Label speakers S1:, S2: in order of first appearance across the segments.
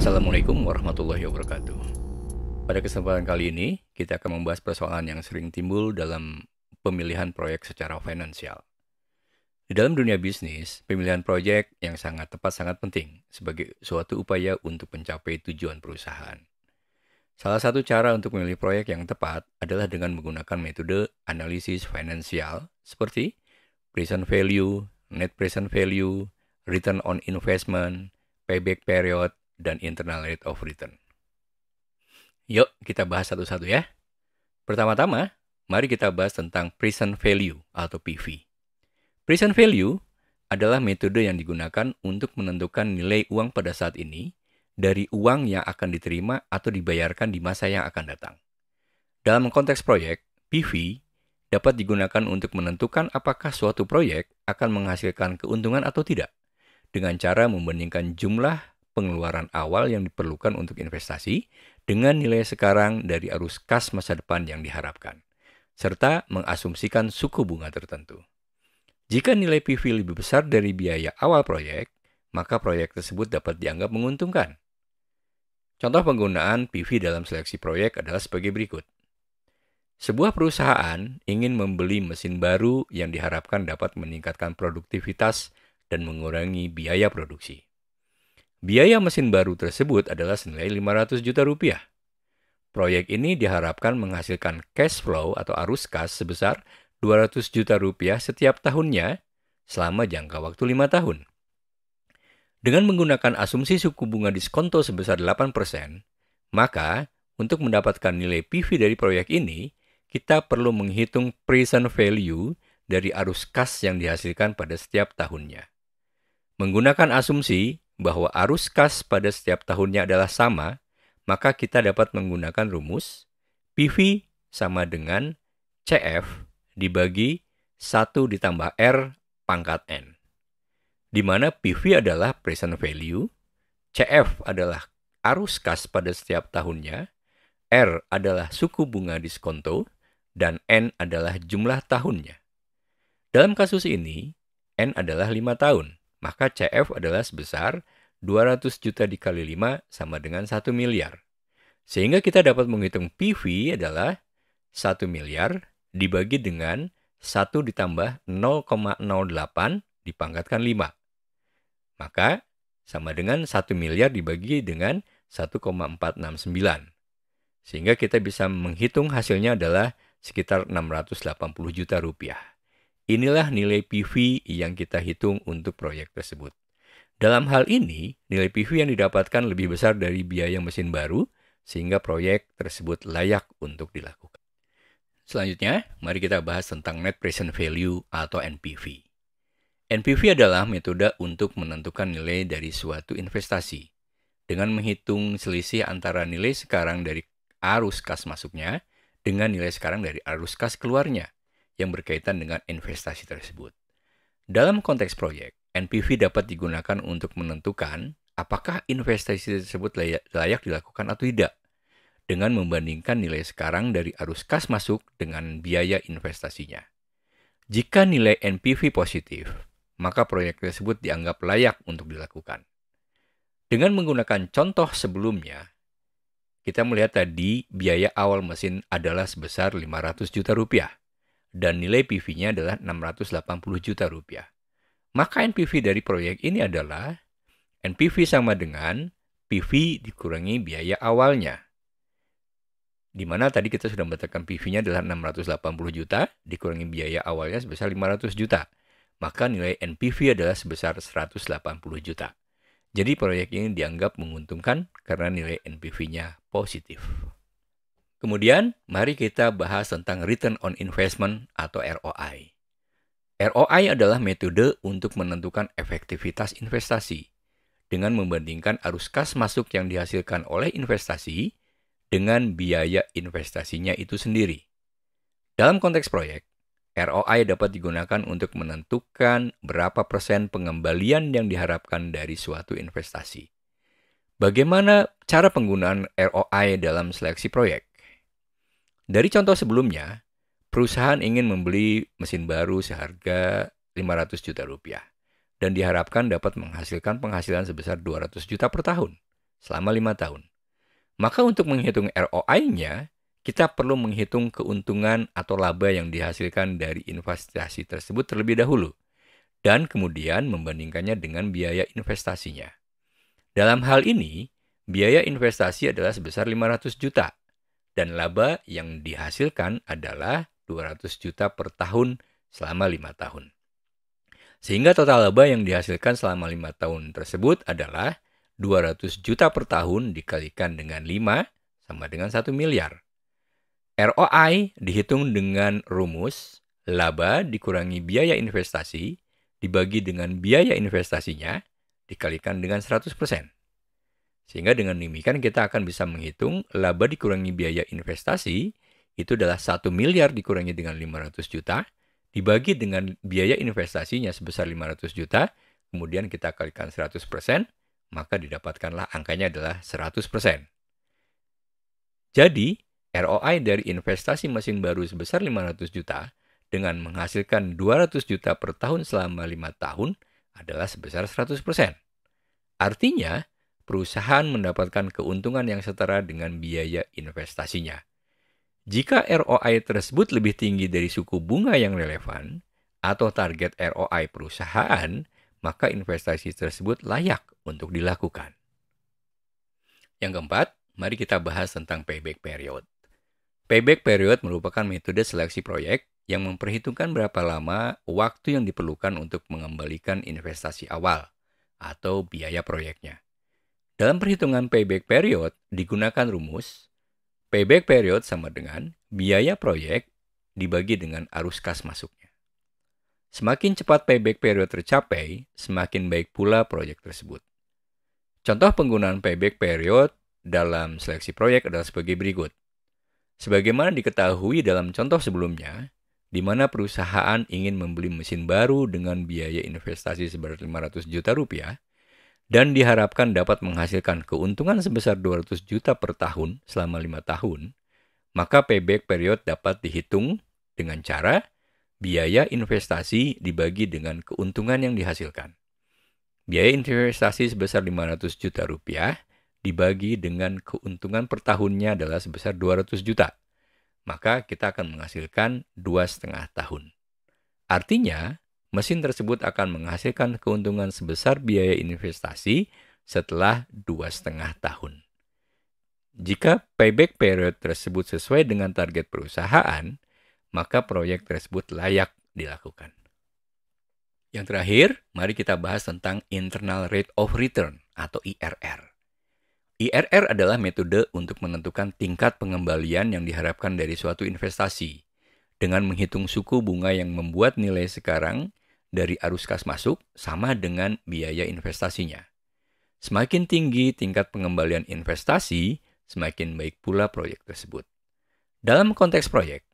S1: Assalamualaikum warahmatullahi wabarakatuh. Pada kesempatan kali ini, kita akan membahas persoalan yang sering timbul dalam pemilihan proyek secara finansial. Di dalam dunia bisnis, pemilihan proyek yang sangat tepat sangat penting sebagai suatu upaya untuk mencapai tujuan perusahaan. Salah satu cara untuk memilih proyek yang tepat adalah dengan menggunakan metode analisis finansial seperti present value, net present value, return on investment, payback period, dan internal rate of return. Yuk, kita bahas satu-satu ya. Pertama-tama, mari kita bahas tentang present value atau PV. Present value adalah metode yang digunakan untuk menentukan nilai uang pada saat ini dari uang yang akan diterima atau dibayarkan di masa yang akan datang. Dalam konteks proyek, PV dapat digunakan untuk menentukan apakah suatu proyek akan menghasilkan keuntungan atau tidak dengan cara membandingkan jumlah pengeluaran awal yang diperlukan untuk investasi dengan nilai sekarang dari arus kas masa depan yang diharapkan, serta mengasumsikan suku bunga tertentu. Jika nilai PV lebih besar dari biaya awal proyek, maka proyek tersebut dapat dianggap menguntungkan. Contoh penggunaan PV dalam seleksi proyek adalah sebagai berikut. Sebuah perusahaan ingin membeli mesin baru yang diharapkan dapat meningkatkan produktivitas dan mengurangi biaya produksi. Biaya mesin baru tersebut adalah senilai 500 juta rupiah. Proyek ini diharapkan menghasilkan cash flow atau arus kas sebesar 200 juta rupiah setiap tahunnya selama jangka waktu 5 tahun. Dengan menggunakan asumsi suku bunga diskonto sebesar 8%, maka untuk mendapatkan nilai PV dari proyek ini, kita perlu menghitung present value dari arus kas yang dihasilkan pada setiap tahunnya. Menggunakan asumsi bahwa arus kas pada setiap tahunnya adalah sama, maka kita dapat menggunakan rumus PV sama dengan CF dibagi 1 ditambah R pangkat N. Di mana PV adalah present value, CF adalah arus kas pada setiap tahunnya, R adalah suku bunga diskonto, dan N adalah jumlah tahunnya. Dalam kasus ini, N adalah 5 tahun maka CF adalah sebesar 200 juta dikali 5 sama dengan 1 miliar. Sehingga kita dapat menghitung PV adalah 1 miliar dibagi dengan 1 ditambah 0,08 dipangkatkan 5. Maka sama dengan 1 miliar dibagi dengan 1,469. Sehingga kita bisa menghitung hasilnya adalah sekitar 680 juta rupiah. Inilah nilai PV yang kita hitung untuk proyek tersebut. Dalam hal ini, nilai PV yang didapatkan lebih besar dari biaya mesin baru, sehingga proyek tersebut layak untuk dilakukan. Selanjutnya, mari kita bahas tentang Net Present Value atau NPV. NPV adalah metode untuk menentukan nilai dari suatu investasi. Dengan menghitung selisih antara nilai sekarang dari arus kas masuknya dengan nilai sekarang dari arus kas keluarnya yang berkaitan dengan investasi tersebut. Dalam konteks proyek, NPV dapat digunakan untuk menentukan apakah investasi tersebut layak, layak dilakukan atau tidak dengan membandingkan nilai sekarang dari arus kas masuk dengan biaya investasinya. Jika nilai NPV positif, maka proyek tersebut dianggap layak untuk dilakukan. Dengan menggunakan contoh sebelumnya, kita melihat tadi biaya awal mesin adalah sebesar 500 juta rupiah dan nilai PV-nya adalah 680 juta rupiah. Maka NPV dari proyek ini adalah NPV sama dengan PV dikurangi biaya awalnya. Di mana tadi kita sudah mendapatkan PV-nya adalah 680 juta dikurangi biaya awalnya sebesar 500 juta. Maka nilai NPV adalah sebesar 180 juta. Jadi proyek ini dianggap menguntungkan karena nilai NPV-nya positif. Kemudian, mari kita bahas tentang return on investment atau ROI. ROI adalah metode untuk menentukan efektivitas investasi dengan membandingkan arus kas masuk yang dihasilkan oleh investasi dengan biaya investasinya itu sendiri. Dalam konteks proyek, ROI dapat digunakan untuk menentukan berapa persen pengembalian yang diharapkan dari suatu investasi. Bagaimana cara penggunaan ROI dalam seleksi proyek? Dari contoh sebelumnya, perusahaan ingin membeli mesin baru seharga 500 juta rupiah dan diharapkan dapat menghasilkan penghasilan sebesar 200 juta per tahun selama lima tahun. Maka untuk menghitung ROI-nya, kita perlu menghitung keuntungan atau laba yang dihasilkan dari investasi tersebut terlebih dahulu dan kemudian membandingkannya dengan biaya investasinya. Dalam hal ini, biaya investasi adalah sebesar 500 juta dan laba yang dihasilkan adalah 200 juta per tahun selama lima tahun. Sehingga total laba yang dihasilkan selama lima tahun tersebut adalah 200 juta per tahun dikalikan dengan 5 sama dengan 1 miliar. ROI dihitung dengan rumus laba dikurangi biaya investasi dibagi dengan biaya investasinya dikalikan dengan 100%. Sehingga dengan demikian kita akan bisa menghitung laba dikurangi biaya investasi itu adalah 1 miliar dikurangi dengan 500 juta dibagi dengan biaya investasinya sebesar 500 juta, kemudian kita kalikan 100%, maka didapatkanlah angkanya adalah 100%. Jadi, ROI dari investasi mesin baru sebesar 500 juta dengan menghasilkan 200 juta per tahun selama 5 tahun adalah sebesar 100%. Artinya, perusahaan mendapatkan keuntungan yang setara dengan biaya investasinya. Jika ROI tersebut lebih tinggi dari suku bunga yang relevan atau target ROI perusahaan, maka investasi tersebut layak untuk dilakukan. Yang keempat, mari kita bahas tentang payback period. Payback period merupakan metode seleksi proyek yang memperhitungkan berapa lama waktu yang diperlukan untuk mengembalikan investasi awal atau biaya proyeknya. Dalam perhitungan payback period digunakan rumus payback period sama dengan biaya proyek dibagi dengan arus kas masuknya. Semakin cepat payback period tercapai, semakin baik pula proyek tersebut. Contoh penggunaan payback period dalam seleksi proyek adalah sebagai berikut. Sebagaimana diketahui dalam contoh sebelumnya, di mana perusahaan ingin membeli mesin baru dengan biaya investasi sebesar 500 juta rupiah, dan diharapkan dapat menghasilkan keuntungan sebesar 200 juta per tahun selama lima tahun, maka payback period dapat dihitung dengan cara biaya investasi dibagi dengan keuntungan yang dihasilkan. Biaya investasi sebesar 500 juta rupiah dibagi dengan keuntungan per tahunnya adalah sebesar 200 juta. Maka kita akan menghasilkan dua setengah tahun. Artinya, mesin tersebut akan menghasilkan keuntungan sebesar biaya investasi setelah dua setengah tahun. Jika payback period tersebut sesuai dengan target perusahaan, maka proyek tersebut layak dilakukan. Yang terakhir, mari kita bahas tentang internal rate of return atau IRR. IRR adalah metode untuk menentukan tingkat pengembalian yang diharapkan dari suatu investasi dengan menghitung suku bunga yang membuat nilai sekarang dari arus kas masuk sama dengan biaya investasinya. Semakin tinggi tingkat pengembalian investasi, semakin baik pula proyek tersebut. Dalam konteks proyek,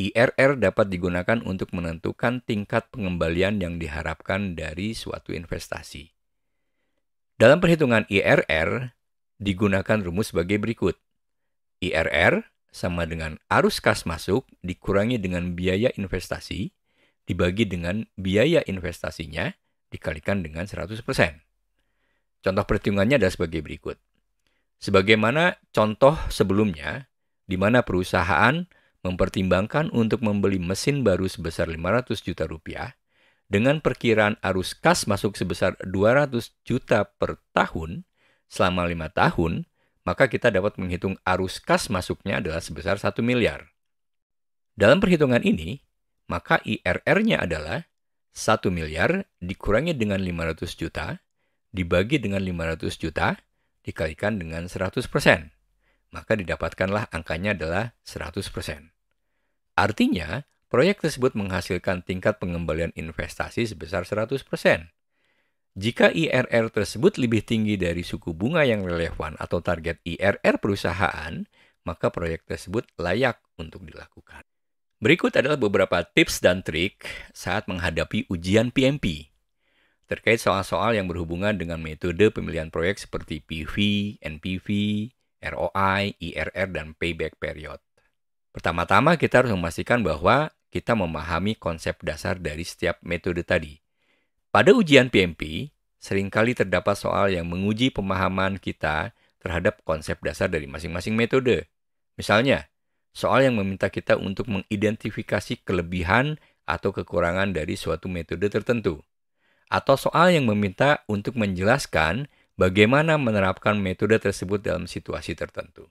S1: IRR dapat digunakan untuk menentukan tingkat pengembalian yang diharapkan dari suatu investasi. Dalam perhitungan IRR, digunakan rumus sebagai berikut. IRR sama dengan arus kas masuk dikurangi dengan biaya investasi dibagi dengan biaya investasinya dikalikan dengan 100%. Contoh perhitungannya adalah sebagai berikut. Sebagaimana contoh sebelumnya, di mana perusahaan mempertimbangkan untuk membeli mesin baru sebesar 500 juta rupiah dengan perkiraan arus kas masuk sebesar 200 juta per tahun selama lima tahun, maka kita dapat menghitung arus kas masuknya adalah sebesar 1 miliar. Dalam perhitungan ini, maka IRR-nya adalah 1 miliar dikurangi dengan 500 juta, dibagi dengan 500 juta, dikalikan dengan 100%. Maka didapatkanlah angkanya adalah 100%. Artinya, proyek tersebut menghasilkan tingkat pengembalian investasi sebesar 100%. Jika IRR tersebut lebih tinggi dari suku bunga yang relevan atau target IRR perusahaan, maka proyek tersebut layak untuk dilakukan. Berikut adalah beberapa tips dan trik saat menghadapi ujian PMP terkait soal-soal yang berhubungan dengan metode pemilihan proyek seperti PV, NPV, ROI, IRR, dan payback period. Pertama-tama kita harus memastikan bahwa kita memahami konsep dasar dari setiap metode tadi. Pada ujian PMP, seringkali terdapat soal yang menguji pemahaman kita terhadap konsep dasar dari masing-masing metode. Misalnya, soal yang meminta kita untuk mengidentifikasi kelebihan atau kekurangan dari suatu metode tertentu, atau soal yang meminta untuk menjelaskan bagaimana menerapkan metode tersebut dalam situasi tertentu.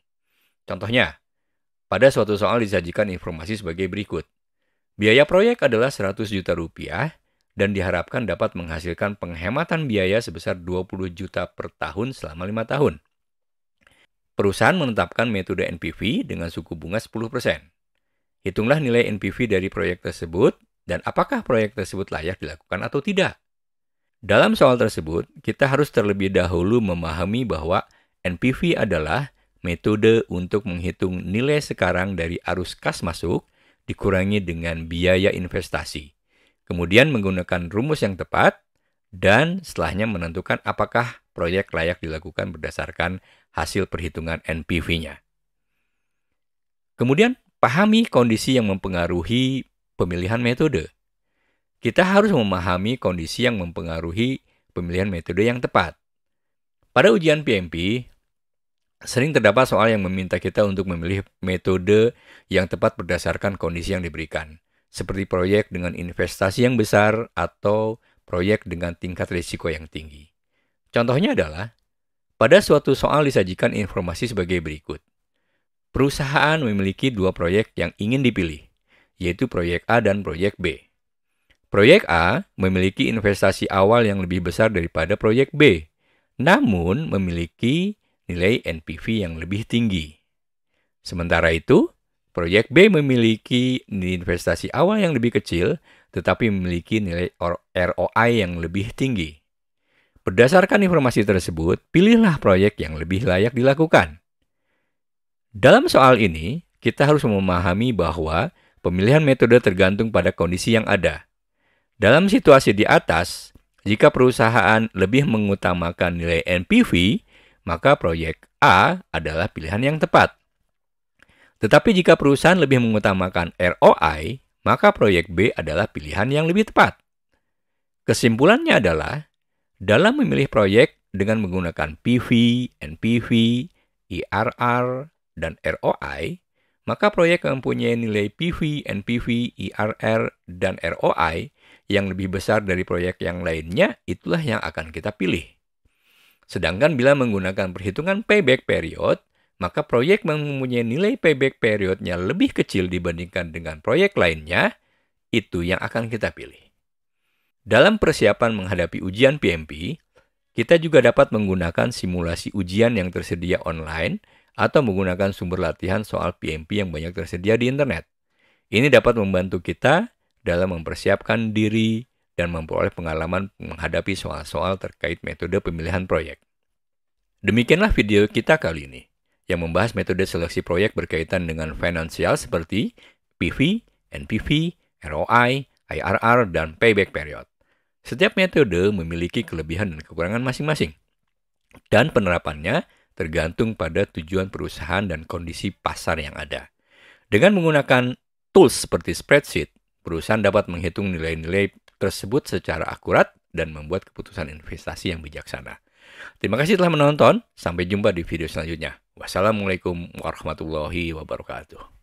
S1: Contohnya, pada suatu soal disajikan informasi sebagai berikut. Biaya proyek adalah 100 juta rupiah dan diharapkan dapat menghasilkan penghematan biaya sebesar 20 juta per tahun selama 5 tahun. Perusahaan menetapkan metode NPV dengan suku bunga 10%. Hitunglah nilai NPV dari proyek tersebut dan apakah proyek tersebut layak dilakukan atau tidak. Dalam soal tersebut, kita harus terlebih dahulu memahami bahwa NPV adalah metode untuk menghitung nilai sekarang dari arus kas masuk dikurangi dengan biaya investasi. Kemudian menggunakan rumus yang tepat dan setelahnya menentukan apakah proyek layak dilakukan berdasarkan hasil perhitungan NPV-nya. Kemudian, pahami kondisi yang mempengaruhi pemilihan metode. Kita harus memahami kondisi yang mempengaruhi pemilihan metode yang tepat. Pada ujian PMP, sering terdapat soal yang meminta kita untuk memilih metode yang tepat berdasarkan kondisi yang diberikan, seperti proyek dengan investasi yang besar atau proyek dengan tingkat risiko yang tinggi. Contohnya adalah, pada suatu soal disajikan informasi sebagai berikut. Perusahaan memiliki dua proyek yang ingin dipilih, yaitu proyek A dan proyek B. Proyek A memiliki investasi awal yang lebih besar daripada proyek B, namun memiliki nilai NPV yang lebih tinggi. Sementara itu, proyek B memiliki investasi awal yang lebih kecil, tetapi memiliki nilai ROI yang lebih tinggi. Berdasarkan informasi tersebut, pilihlah proyek yang lebih layak dilakukan. Dalam soal ini, kita harus memahami bahwa pemilihan metode tergantung pada kondisi yang ada. Dalam situasi di atas, jika perusahaan lebih mengutamakan nilai NPV, maka proyek A adalah pilihan yang tepat. Tetapi jika perusahaan lebih mengutamakan ROI, maka proyek B adalah pilihan yang lebih tepat. Kesimpulannya adalah dalam memilih proyek dengan menggunakan PV, NPV, IRR, e dan ROI, maka proyek yang mempunyai nilai PV, NPV, IRR, e dan ROI yang lebih besar dari proyek yang lainnya, itulah yang akan kita pilih. Sedangkan bila menggunakan perhitungan payback period, maka proyek yang mempunyai nilai payback periodnya lebih kecil dibandingkan dengan proyek lainnya, itu yang akan kita pilih. Dalam persiapan menghadapi ujian PMP, kita juga dapat menggunakan simulasi ujian yang tersedia online atau menggunakan sumber latihan soal PMP yang banyak tersedia di internet. Ini dapat membantu kita dalam mempersiapkan diri dan memperoleh pengalaman menghadapi soal-soal terkait metode pemilihan proyek. Demikianlah video kita kali ini yang membahas metode seleksi proyek berkaitan dengan finansial seperti PV, NPV, ROI, IRR, dan payback period. Setiap metode memiliki kelebihan dan kekurangan masing-masing, dan penerapannya tergantung pada tujuan perusahaan dan kondisi pasar yang ada. Dengan menggunakan tools seperti spreadsheet, perusahaan dapat menghitung nilai-nilai tersebut secara akurat dan membuat keputusan investasi yang bijaksana. Terima kasih telah menonton. Sampai jumpa di video selanjutnya. Wassalamualaikum warahmatullahi wabarakatuh.